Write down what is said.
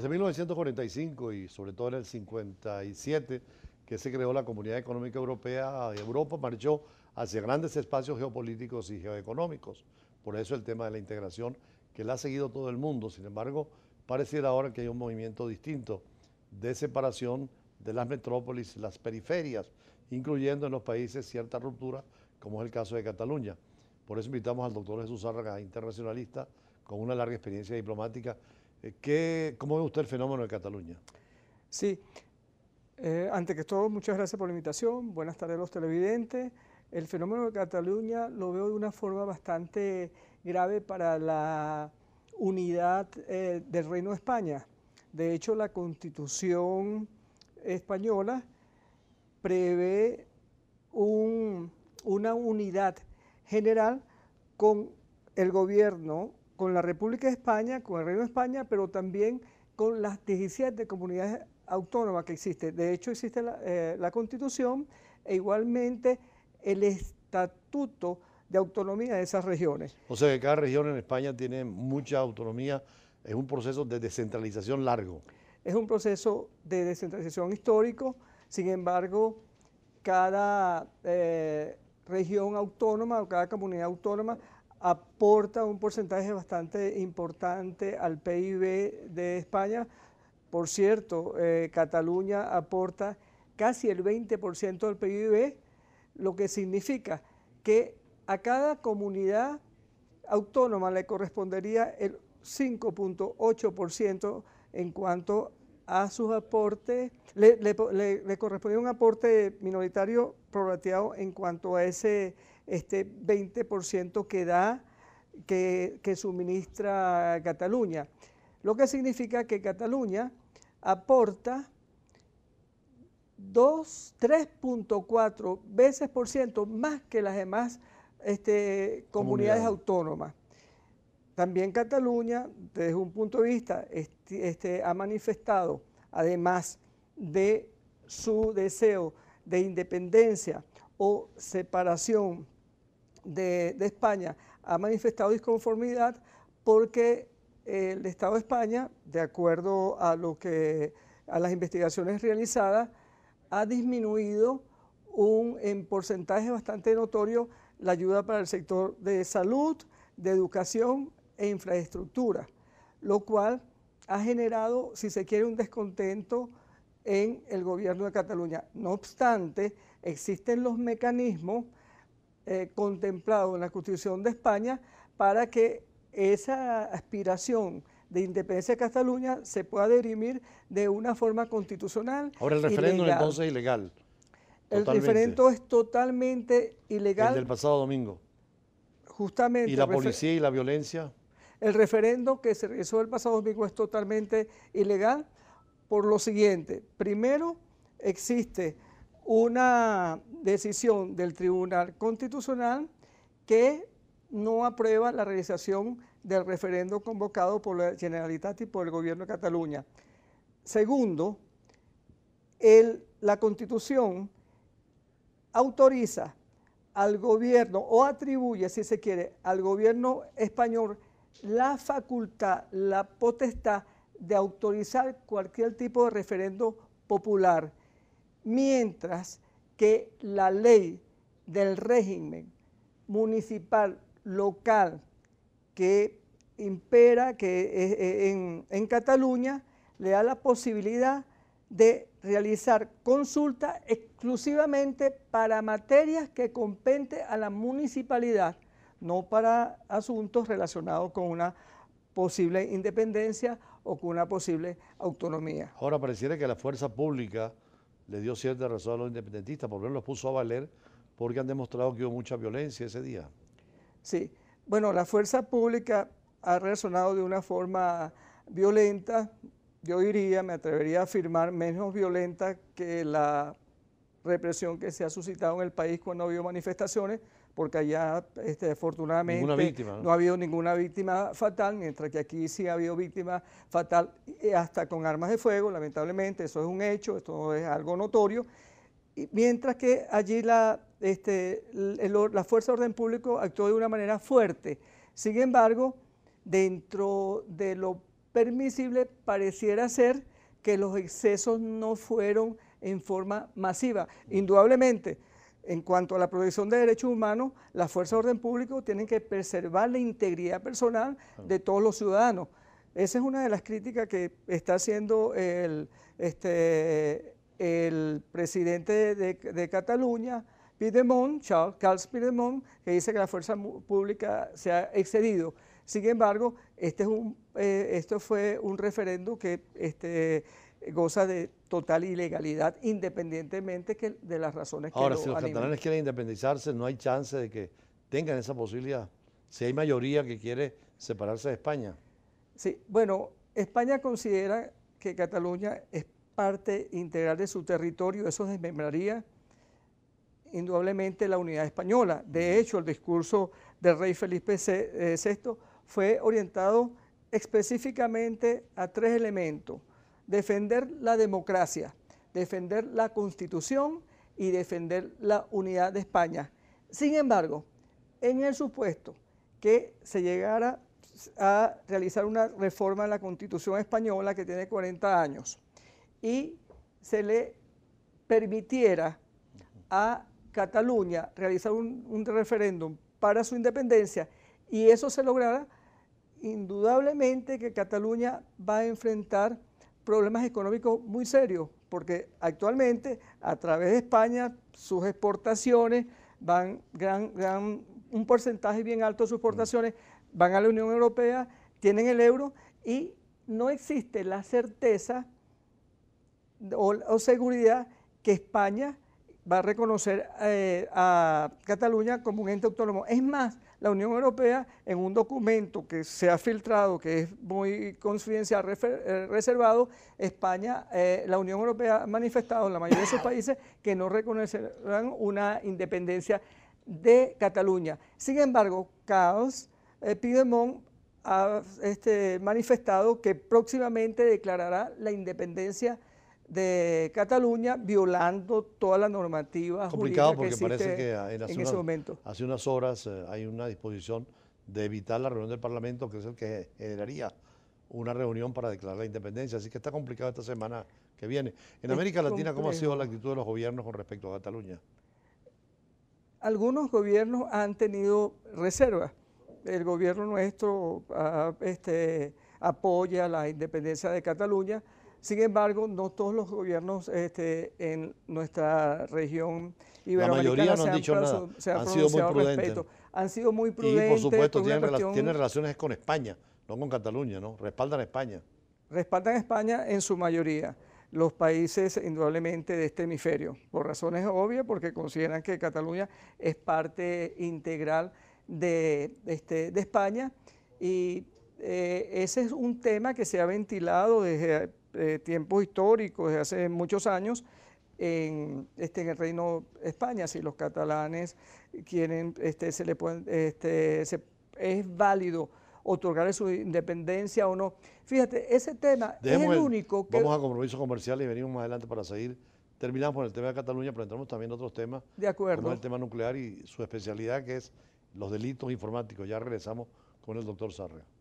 Desde 1945 y sobre todo en el 57, que se creó la Comunidad Económica Europea, Europa marchó hacia grandes espacios geopolíticos y geoeconómicos. Por eso el tema de la integración, que la ha seguido todo el mundo. Sin embargo, pareciera ahora que hay un movimiento distinto de separación de las metrópolis, las periferias, incluyendo en los países cierta ruptura, como es el caso de Cataluña. Por eso invitamos al doctor Jesús Árraga, internacionalista, con una larga experiencia diplomática eh, ¿Cómo ve usted el fenómeno de Cataluña? Sí, eh, antes que todo, muchas gracias por la invitación. Buenas tardes a los televidentes. El fenómeno de Cataluña lo veo de una forma bastante grave para la unidad eh, del Reino de España. De hecho, la constitución española prevé una unidad general con el gobierno con la República de España, con el Reino de España, pero también con las 17 comunidades autónomas que existen. De hecho, existe eh, la, Constitución e igualmente el Estatuto de Autonomía de esas regiones. O sea que cada región en España tiene mucha autonomía, es un proceso de descentralización largo. Es un proceso de descentralización histórico, sin embargo, cada eh, región autónoma o cada comunidad autónoma aporta un porcentaje bastante importante al PIB de España. Por cierto, eh, Cataluña aporta casi el 20% del PIB, lo que significa que a cada comunidad autónoma le correspondería el 5.8% en cuanto a sus aportes, le, corresponde un aporte minoritario prorrateado en cuanto a ese este 20% que da, que, suministra Cataluña. Lo que significa que Cataluña aporta 3.4 veces por ciento más que las demás este, comunidades autónomas. También Cataluña, desde un punto de vista, este, ha manifestado, además de su deseo de independencia o separación de, España, ha manifestado disconformidad porque eh, el Estado de España, de acuerdo a lo que a las investigaciones realizadas, ha disminuido un, en porcentaje bastante notorio la ayuda para el sector de salud, de educación, e infraestructura, lo cual ha generado, si se quiere, un descontento en el gobierno de Cataluña. No obstante, existen los mecanismos eh, contemplados en la Constitución de España para que esa aspiración de independencia de Cataluña se pueda derimir de una forma constitucional. Ahora el referéndum entonces es ilegal. El referéndum es totalmente ilegal. El del pasado domingo. Justamente. ¿Y la policía y la violencia? El referendo que se realizó el pasado domingo es totalmente ilegal por lo siguiente. Primero, existe una decisión del Tribunal Constitucional que no aprueba la realización del referendo convocado por la Generalitat y por el Gobierno de Cataluña. Segundo, la Constitución autoriza al gobierno o atribuye, si se quiere, al gobierno español la facultad, la potestad de autorizar cualquier tipo de referendo popular, mientras que la ley del régimen municipal, local, que impera que en, Cataluña, le da la posibilidad de realizar consultas exclusivamente para materias que compete a la municipalidad no para asuntos relacionados con una posible independencia o con una posible autonomía. Ahora pareciera que la fuerza pública le dio cierta razón a los independentistas, por lo menos los puso a valer porque han demostrado que hubo mucha violencia ese día. Sí, bueno, la fuerza pública ha reaccionado de una forma violenta, yo diría, me atrevería a afirmar, menos violenta que la represión que se ha suscitado en el país cuando ha manifestaciones, porque allá este, afortunadamente ¿no? ha habido ninguna víctima fatal, mientras que aquí sí ha habido víctima fatal, hasta con armas de fuego, lamentablemente, eso es un hecho, esto es algo notorio, mientras que allí la, este, la Fuerza de Orden Público actuó de una manera fuerte. Sin embargo, dentro de lo permisible pareciera ser que los excesos no fueron en forma masiva. Indudablemente, en cuanto a la protección de derechos humanos, las fuerzas de orden público tienen que preservar la integridad personal de todos los ciudadanos. Esa es una de las críticas que está haciendo el, este, presidente de, Cataluña, Pidemont, Charles, Piedemont, que dice que la fuerza pública se ha excedido. Sin embargo, este es eh, esto fue un referendo que este, goza de total ilegalidad independientemente que de las razones Ahora, que lo si los catalanes quieren independizarse, no hay chance de que tengan esa posibilidad. Si hay mayoría que quiere separarse de España. Sí, bueno, España considera que Cataluña es parte integral de su territorio, eso desmembraría indudablemente la unidad española. De hecho, el discurso del rey Felipe VI eh, fue orientado específicamente a tres elementos defender la democracia, defender la constitución y defender la unidad de España. Sin embargo, en el supuesto que se llegara a realizar una reforma en la constitución española que tiene 40 años y se le permitiera a Cataluña realizar un, referéndum para su independencia y eso se lograra, indudablemente que Cataluña va a enfrentar problemas económicos muy serios, porque actualmente a través de España sus exportaciones van, un porcentaje bien alto de sus exportaciones van a la Unión Europea, tienen el euro y no existe la certeza o seguridad que España va a reconocer eh, a Cataluña como un ente autónomo. Es más, la Unión Europea en un documento que se ha filtrado, que es muy confidencial, eh, reservado, España, eh, la Unión Europea ha manifestado en la mayoría de sus países que no reconocerán una independencia de Cataluña. Sin embargo, Caos Pidemont ha este, manifestado que próximamente declarará la independencia de de Cataluña violando toda la normativa Complicado porque parece que ah, en, ese momento. Hace unas horas eh, hay una disposición de evitar la reunión del Parlamento, que es el que generaría una reunión para declarar la independencia. Así que está complicado esta semana que viene. En América Latina, ¿cómo ha sido la actitud de los gobiernos con respecto a Cataluña? Algunos gobiernos han tenido reservas. El gobierno nuestro ah, este, apoya la independencia de Cataluña, sin embargo, no todos los gobiernos este, en nuestra región iberoamericana no han, dicho nada. sido muy prudentes. Han sido muy prudentes. Y por supuesto, tienen, relaciones con España, no con Cataluña, ¿no? Respaldan a España. Respaldan a España en su mayoría los países indudablemente de este hemisferio, por razones obvias, porque consideran que Cataluña es parte integral de, este, España y eh, ese es un tema que se ha ventilado desde eh, tiempos históricos, de hace muchos años, en, este, en el Reino España, si los catalanes quieren, este, se le pueden, este, es válido otorgar su independencia o no. Fíjate, ese tema es el, único que... Vamos a compromiso comercial y venimos más adelante para seguir. Terminamos con el tema de Cataluña, pero entramos también otros temas. De acuerdo. Como el tema nuclear y su especialidad, que es los delitos informáticos. Ya regresamos con el doctor Sarrea.